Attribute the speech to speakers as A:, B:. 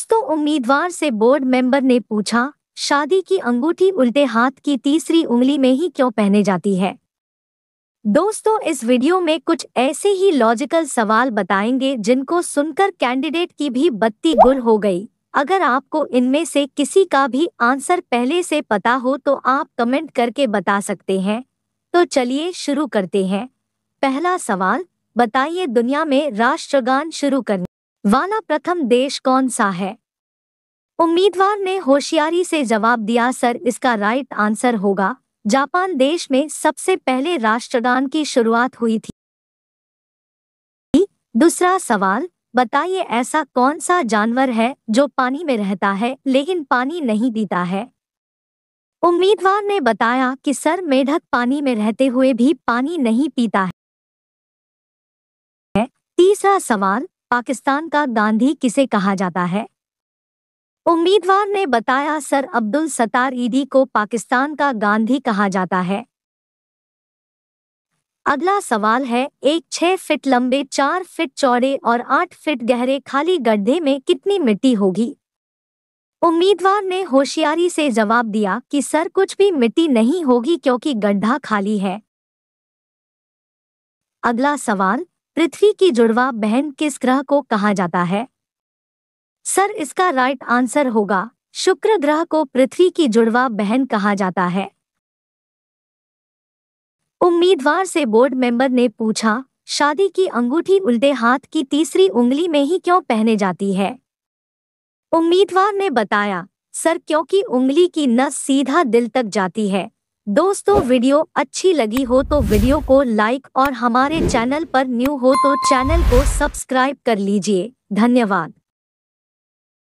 A: दोस्तों उम्मीदवार से बोर्ड मेंबर ने पूछा शादी की अंगूठी उल्टे हाथ की तीसरी उंगली में ही क्यों पहने जाती है दोस्तों इस वीडियो में कुछ ऐसे ही लॉजिकल सवाल बताएंगे जिनको सुनकर कैंडिडेट की भी बत्ती गुल हो गई अगर आपको इनमें से किसी का भी आंसर पहले से पता हो तो आप कमेंट करके बता सकते हैं तो चलिए शुरू करते हैं पहला सवाल बताइए दुनिया में राष्ट्रगान शुरू करने वाला प्रथम देश कौन सा है उम्मीदवार ने होशियारी से जवाब दिया सर इसका राइट आंसर होगा जापान देश में सबसे पहले राष्ट्रगान की शुरुआत हुई थी दूसरा सवाल बताइए ऐसा कौन सा जानवर है जो पानी में रहता है लेकिन पानी नहीं पीता है उम्मीदवार ने बताया कि सर मेढक पानी में रहते हुए भी पानी नहीं पीता है तीसरा सवाल पाकिस्तान का गांधी किसे कहा जाता है उम्मीदवार ने बताया सर अब्दुल सतार ईदी को पाकिस्तान का गांधी कहा जाता है अगला सवाल है एक छह फिट लंबे चार फिट चौड़े और आठ फिट गहरे खाली गड्ढे में कितनी मिट्टी होगी उम्मीदवार ने होशियारी से जवाब दिया कि सर कुछ भी मिट्टी नहीं होगी क्योंकि गड्ढा खाली है अगला सवाल पृथ्वी की जुड़वा बहन किस ग्रह को कहा जाता है सर इसका राइट आंसर होगा शुक्र ग्रह को पृथ्वी की जुड़वा बहन कहा जाता है उम्मीदवार से बोर्ड मेंबर ने पूछा शादी की अंगूठी उल्टे हाथ की तीसरी उंगली में ही क्यों पहने जाती है उम्मीदवार ने बताया सर क्योंकि उंगली की नस सीधा दिल तक जाती है दोस्तों वीडियो अच्छी लगी हो तो वीडियो को लाइक और हमारे चैनल पर न्यू हो तो चैनल को सब्सक्राइब कर लीजिए धन्यवाद